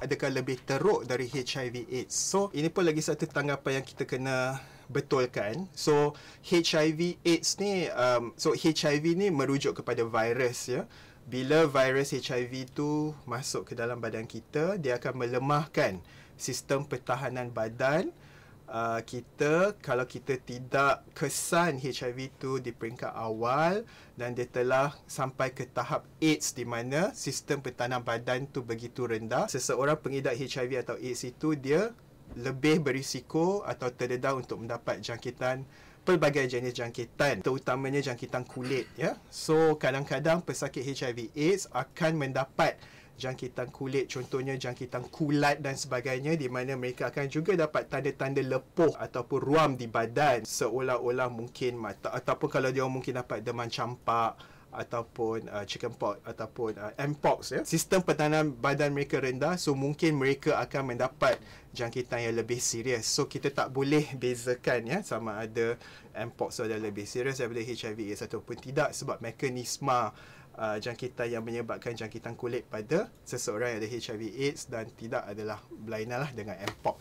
adakah lebih teruk dari HIV AIDS. So, ini pun lagi satu tanggapan yang kita kena betulkan. So, HIV AIDS ni um so HIV ni merujuk kepada virus ya. Bila virus HIV tu masuk ke dalam badan kita, dia akan melemahkan sistem pertahanan badan uh, kita kalau kita tidak kesan HIV itu di peringkat awal dan dia telah sampai ke tahap AIDS di mana sistem pertahanan badan tu begitu rendah seseorang pengidap HIV atau AIDS itu dia lebih berisiko atau terdedah untuk mendapat jangkitan pelbagai jenis jangkitan terutamanya jangkitan kulit ya so kadang-kadang pesakit HIV AIDS akan mendapat jangkitan kulit contohnya jangkitan kulat dan sebagainya di mana mereka akan juga dapat tanda-tanda lepuh ataupun ruam di badan seolah-olah mungkin mata ataupun kalau dia mungkin dapat demam campak ataupun uh, chicken pox ataupun uh, mpox ya sistem pertahanan badan mereka rendah so mungkin mereka akan mendapat jangkitan yang lebih serius so kita tak boleh bezakan ya sama ada m-pox atau lebih serius daripada HIV ataupun tidak sebab mekanisma uh, jangkitan yang menyebabkan jangkitan kulit pada seseorang yang ada HIV AIDS dan tidak adalah berlainan dengan Mpox.